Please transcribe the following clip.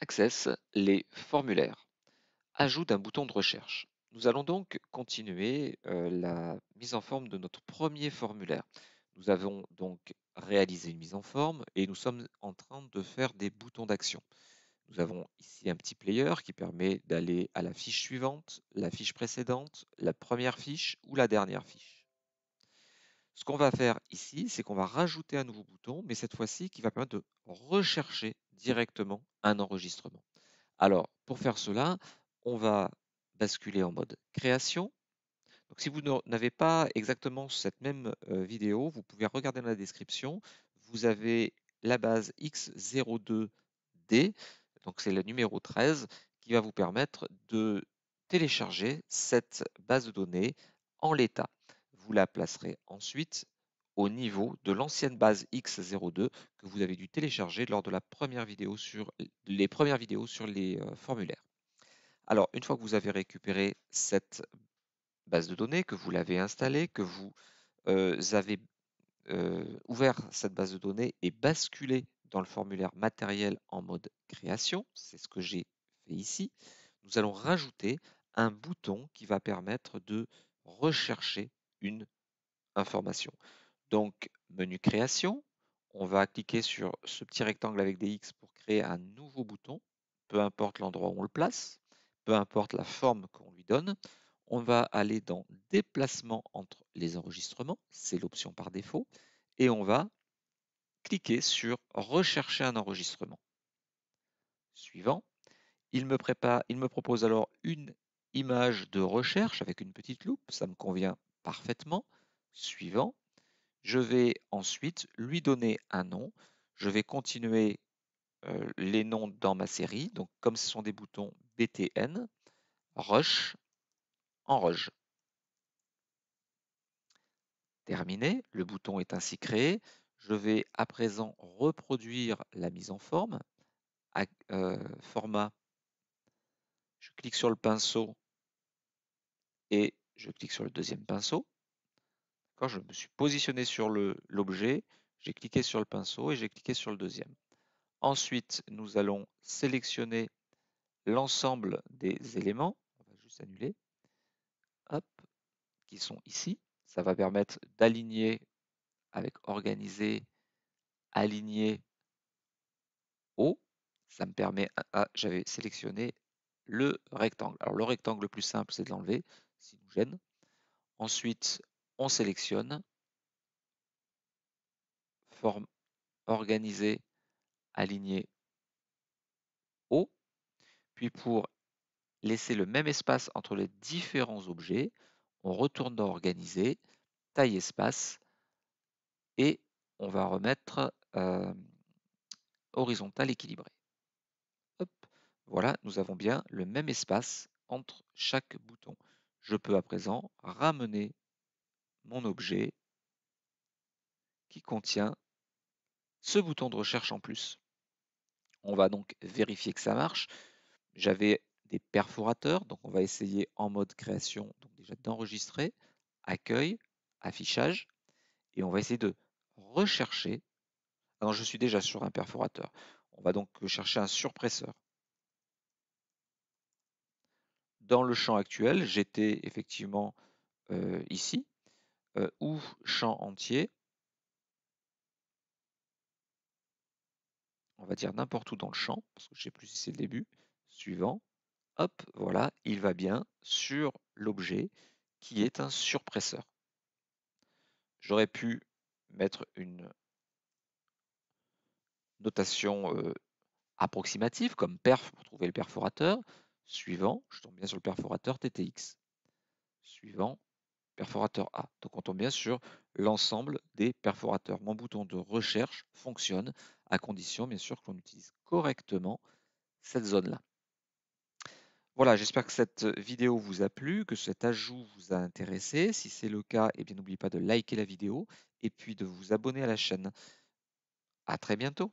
Access les formulaires. Ajout d'un bouton de recherche. Nous allons donc continuer euh, la mise en forme de notre premier formulaire. Nous avons donc réalisé une mise en forme et nous sommes en train de faire des boutons d'action. Nous avons ici un petit player qui permet d'aller à la fiche suivante, la fiche précédente, la première fiche ou la dernière fiche. Ce qu'on va faire ici, c'est qu'on va rajouter un nouveau bouton, mais cette fois-ci qui va permettre de rechercher directement un enregistrement. Alors, pour faire cela, on va basculer en mode création. Donc, si vous n'avez pas exactement cette même euh, vidéo, vous pouvez regarder dans la description. Vous avez la base X02D, donc c'est la numéro 13, qui va vous permettre de télécharger cette base de données en l'état la placerez ensuite au niveau de l'ancienne base X02 que vous avez dû télécharger lors de la première vidéo sur les premières vidéos sur les euh, formulaires. Alors, une fois que vous avez récupéré cette base de données, que vous l'avez installée, que vous euh, avez euh, ouvert cette base de données et basculé dans le formulaire matériel en mode création, c'est ce que j'ai fait ici, nous allons rajouter un bouton qui va permettre de rechercher une information. Donc, menu création, on va cliquer sur ce petit rectangle avec des X pour créer un nouveau bouton, peu importe l'endroit où on le place, peu importe la forme qu'on lui donne. On va aller dans Déplacement entre les enregistrements, c'est l'option par défaut, et on va cliquer sur Rechercher un enregistrement. Suivant, il me, prépare, il me propose alors une image de recherche avec une petite loupe, ça me convient parfaitement. Suivant. Je vais ensuite lui donner un nom. Je vais continuer euh, les noms dans ma série. Donc, comme ce sont des boutons BTN, Rush, rush, Terminé. Le bouton est ainsi créé. Je vais à présent reproduire la mise en forme. Euh, format. Je clique sur le pinceau et je clique sur le deuxième pinceau. Quand je me suis positionné sur l'objet, j'ai cliqué sur le pinceau et j'ai cliqué sur le deuxième. Ensuite, nous allons sélectionner l'ensemble des éléments. On va juste annuler. Hop, qui sont ici. Ça va permettre d'aligner avec organiser, aligner haut. Ça me permet, ah, j'avais sélectionné le rectangle. Alors le rectangle le plus simple, c'est de l'enlever. Ensuite, on sélectionne forme organisée, alignée, haut. Puis pour laisser le même espace entre les différents objets, on retourne dans organiser, taille espace, et on va remettre euh, horizontal équilibré. Voilà, nous avons bien le même espace entre chaque bouton je peux à présent ramener mon objet qui contient ce bouton de recherche en plus. On va donc vérifier que ça marche. J'avais des perforateurs, donc on va essayer en mode création, donc déjà d'enregistrer, accueil, affichage, et on va essayer de rechercher. Alors je suis déjà sur un perforateur. On va donc chercher un surpresseur dans le champ actuel, j'étais effectivement euh, ici, euh, ou champ entier, on va dire n'importe où dans le champ, parce que je ne sais plus si c'est le début, suivant, hop, voilà, il va bien sur l'objet qui est un surpresseur. J'aurais pu mettre une notation euh, approximative comme perf pour trouver le perforateur, Suivant, je tombe bien sur le perforateur TTX. Suivant, perforateur A. Donc on tombe bien sur l'ensemble des perforateurs. Mon bouton de recherche fonctionne à condition bien sûr qu'on utilise correctement cette zone-là. Voilà, j'espère que cette vidéo vous a plu, que cet ajout vous a intéressé. Si c'est le cas, eh bien n'oubliez pas de liker la vidéo et puis de vous abonner à la chaîne. À très bientôt.